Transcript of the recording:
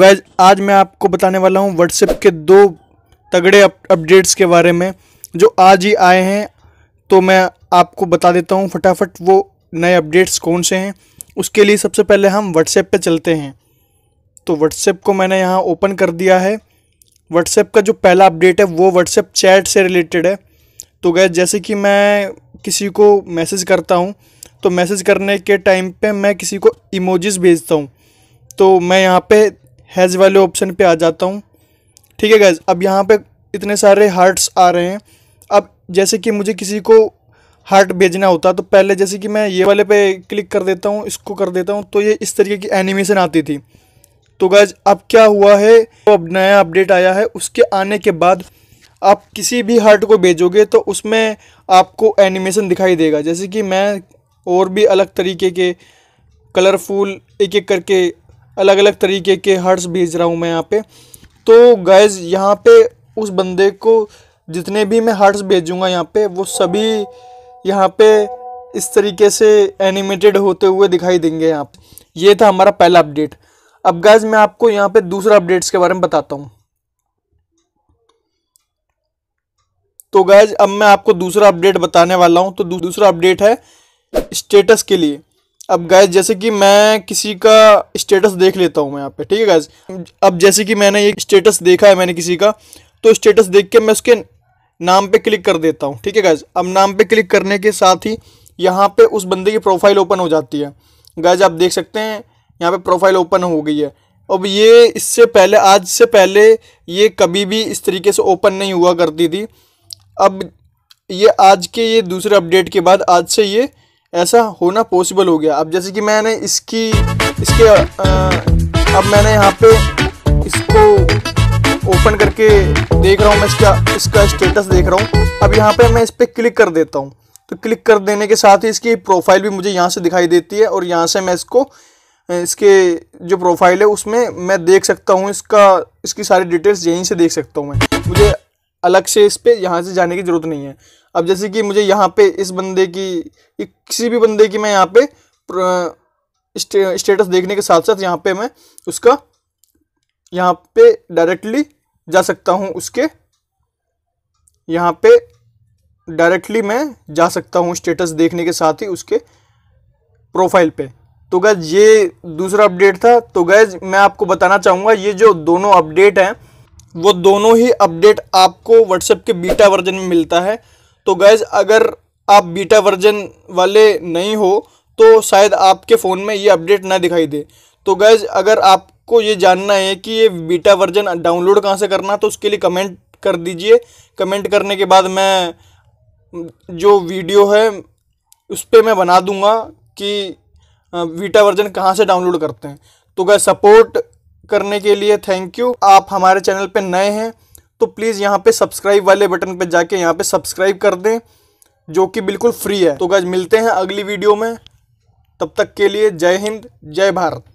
guys तो आज मैं आपको बताने वाला हूँ व्हाट्सएप के दो तगड़े अपडेट्स के बारे में जो आज ही आए हैं तो मैं आपको बता देता हूँ फटाफट वो नए अपडेट्स कौन से हैं उसके लिए सबसे पहले हम व्हाट्सएप पे चलते हैं तो व्हाट्सएप को मैंने यहाँ ओपन कर दिया है व्हाट्सएप का जो पहला अपडेट है वो व्हाट्सएप चैट से रिलेटेड है तो गैज जैसे कि मैं किसी को मैसेज करता हूँ तो मैसेज करने के टाइम पे मैं किसी को इमोजेस भेजता हूँ तो मैं यहाँ पे हैज़ वाले ऑप्शन पे आ जाता हूँ ठीक है गैज़ अब यहाँ पे इतने सारे हार्ट्स आ रहे हैं अब जैसे कि मुझे किसी को हार्ट भेजना होता तो पहले जैसे कि मैं ये वाले पे क्लिक कर देता हूँ इसको कर देता हूँ तो ये इस तरीके की एनिमेशन आती थी तो गैज अब क्या हुआ है तो अब नया अपडेट आया है उसके आने के बाद आप किसी भी हार्ट को भेजोगे तो उसमें आपको एनिमेशन दिखाई देगा जैसे कि मैं और भी अलग तरीके के कलरफुल एक एक करके अलग अलग तरीके के हर्ट्स भेज रहा हूँ मैं यहाँ पे तो गैज़ यहाँ पे उस बंदे को जितने भी मैं हर्ट्स भेजूँगा यहाँ पे वो सभी यहाँ पे इस तरीके से एनिमेटेड होते हुए दिखाई देंगे यहाँ पे ये था हमारा पहला अपडेट अब गैज़ मैं आपको यहाँ पे दूसरा अपडेट्स के बारे में बताता हूँ तो गैज अब मैं आपको दूसरा अपडेट बताने वाला हूँ तो दूसरा अपडेट है स्टेटस के लिए अब गैस जैसे कि मैं किसी का स्टेटस देख लेता हूँ मैं यहाँ पे ठीक है गैस अब जैसे कि मैंने ये स्टेटस देखा है मैंने किसी का तो स्टेटस देख के मैं उसके नाम पे क्लिक कर देता हूँ ठीक है गैस अब नाम पे क्लिक करने के साथ ही यहाँ पे उस बंदे की प्रोफाइल ओपन हो जाती है गैज आप देख सकते हैं यहाँ पर प्रोफाइल ओपन हो गई है अब ये इससे पहले आज से पहले ये कभी भी इस तरीके से ओपन नहीं हुआ करती थी अब ये आज के ये दूसरे अपडेट के बाद आज से ये ऐसा होना पॉसिबल हो गया अब जैसे कि मैंने इसकी इसके आ, अब मैंने यहाँ पे इसको ओपन करके देख रहा हूँ मैं इसका इसका स्टेटस देख रहा हूँ अब यहाँ पे मैं इस पर क्लिक कर देता हूँ तो क्लिक कर देने के साथ ही इसकी प्रोफाइल भी मुझे यहाँ से दिखाई देती है और यहाँ से मैं इसको इसके जो प्रोफाइल है उसमें मैं देख सकता हूँ इसका इसकी सारी डिटेल्स यहीं से देख सकता हूँ मैं मुझे अलग से इस पर यहाँ से जाने की ज़रूरत नहीं है अब जैसे कि मुझे यहाँ पे इस बंदे की किसी भी बंदे की मैं यहाँ पे स्टेटस देखने के साथ साथ यहाँ पे मैं उसका यहाँ पे डायरेक्टली जा सकता हूँ उसके यहाँ पे डायरेक्टली मैं जा सकता हूँ स्टेटस देखने के साथ ही उसके प्रोफाइल पे तो गैज ये दूसरा अपडेट था तो गैज मैं आपको बताना चाहूँगा ये जो दोनों अपडेट हैं वो दोनों ही अपडेट आपको व्हाट्सएप के बीटा वर्जन में मिलता है तो गैज़ अगर आप बीटा वर्जन वाले नहीं हो तो शायद आपके फ़ोन में ये अपडेट ना दिखाई दे तो गैज़ अगर आपको ये जानना है कि ये बीटा वर्जन डाउनलोड कहाँ से करना तो उसके लिए कमेंट कर दीजिए कमेंट करने के बाद मैं जो वीडियो है उस पर मैं बना दूंगा कि वीटा वर्जन कहाँ से डाउनलोड करते हैं तो गैज़ सपोर्ट करने के लिए थैंक यू आप हमारे चैनल पे नए हैं तो प्लीज़ यहाँ पे सब्सक्राइब वाले बटन पे जाके यहाँ पे सब्सक्राइब कर दें जो कि बिल्कुल फ्री है तो गज मिलते हैं अगली वीडियो में तब तक के लिए जय हिंद जय भारत